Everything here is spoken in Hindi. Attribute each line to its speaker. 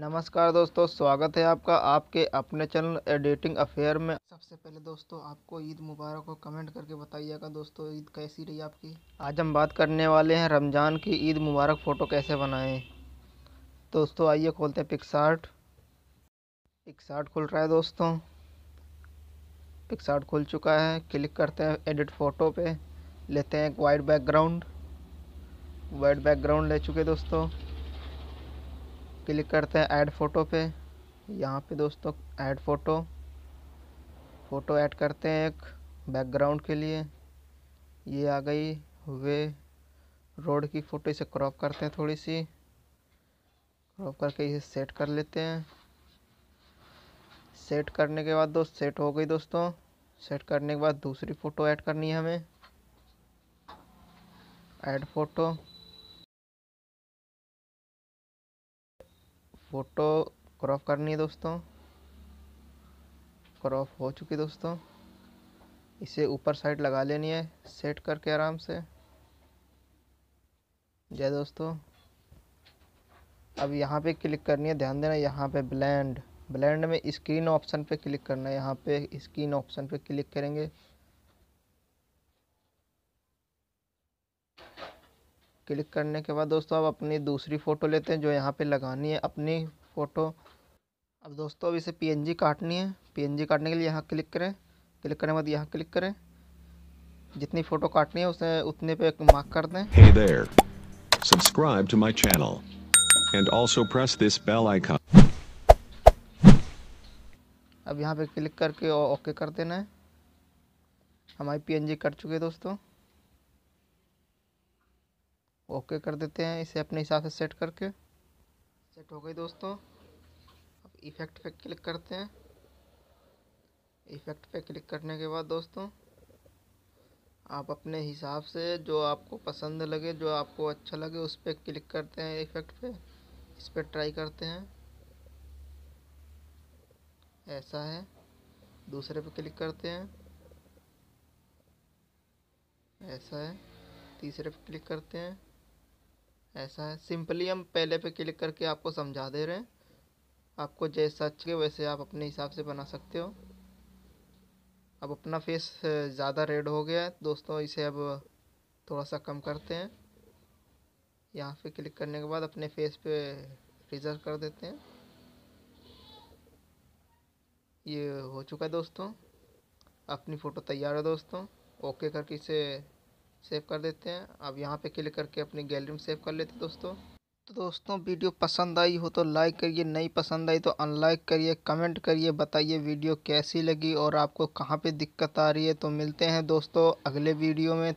Speaker 1: नमस्कार दोस्तों स्वागत है आपका आपके अपने चैनल एडिटिंग अफेयर में सबसे पहले दोस्तों आपको ईद मुबारक को कमेंट करके बताइएगा दोस्तों ईद कैसी रही आपकी आज हम बात करने वाले हैं रमज़ान की ईद मुबारक फ़ोटो कैसे बनाएं दोस्तों आइए खोलते हैं पिकसार्ट पिकसार्ट खुल रहा है दोस्तों पिकसार्ट खुल चुका है क्लिक करते हैं एडिट फ़ोटो पर लेते हैं एक वाइट बैकग्राउंड वाइट बैकग्राउंड ले चुके दोस्तों क्लिक करते हैं ऐड फ़ोटो पे यहाँ पे दोस्तों ऐड फ़ोटो फ़ोटो ऐड करते हैं एक बैकग्राउंड के लिए ये आ गई वे रोड की फ़ोटो इसे क्रॉप करते हैं थोड़ी सी क्रॉप करके इसे सेट कर लेते हैं सेट करने के बाद दोस्त सेट हो गई दोस्तों सेट करने के बाद दूसरी फ़ोटो ऐड करनी है हमें ऐड फ़ोटो फ़ोटो क्रॉप करनी है दोस्तों क्रॉप हो चुकी दोस्तों इसे ऊपर साइड लगा लेनी है सेट करके आराम से जय दोस्तों अब यहाँ पे क्लिक करनी है ध्यान देना यहाँ पे ब्लेंड ब्लेंड में स्क्रीन ऑप्शन पे क्लिक करना है यहाँ पे स्क्रीन ऑप्शन पे क्लिक करेंगे क्लिक करने के बाद दोस्तों अब अपनी दूसरी फ़ोटो लेते हैं जो यहाँ पे लगानी है अपनी फ़ोटो अब दोस्तों अब इसे पीएनजी काटनी है पीएनजी काटने के लिए यहाँ क्लिक करें क्लिक करने के बाद यहाँ क्लिक करें जितनी फ़ोटो काटनी है उसे उतने पे मार्क कर दें hey there. Subscribe to my channel. And also press this bell icon. अब यहाँ पे क्लिक करके ओके कर देना है हमारी पीएनजी कट चुकी है दोस्तों ओके कर देते हैं इसे अपने हिसाब से सेट करके सेट हो गई दोस्तों अब इफ़ेक्ट पे क्लिक करते हैं इफ़ेक्ट पे क्लिक करने के बाद दोस्तों आप अपने हिसाब से जो आपको पसंद लगे जो आपको अच्छा लगे उस पर क्लिक करते हैं इफ़ेक्ट पे इस पर ट्राई करते हैं ऐसा है दूसरे पे क्लिक करते हैं ऐसा है तीसरे पे क्लिक करते हैं ऐसा है सिंपली हम पहले पे क्लिक करके आपको समझा दे रहे हैं आपको जैसा चाहिए वैसे आप अपने हिसाब से बना सकते हो अब अपना फेस ज़्यादा रेड हो गया है दोस्तों इसे अब थोड़ा सा कम करते हैं यहाँ पे क्लिक करने के बाद अपने फेस पे रिजर्व कर देते हैं ये हो चुका है दोस्तों अपनी फ़ोटो तैयार है दोस्तों ओके करके इसे सेव कर देते हैं अब यहाँ पे क्लिक करके अपनी गैलरी में सेव कर लेते हैं दोस्तों तो दोस्तों वीडियो पसंद आई हो तो लाइक करिए नहीं पसंद आई तो अनलाइक करिए कमेंट करिए बताइए वीडियो कैसी लगी और आपको कहाँ पे दिक्कत आ रही है तो मिलते हैं दोस्तों अगले वीडियो में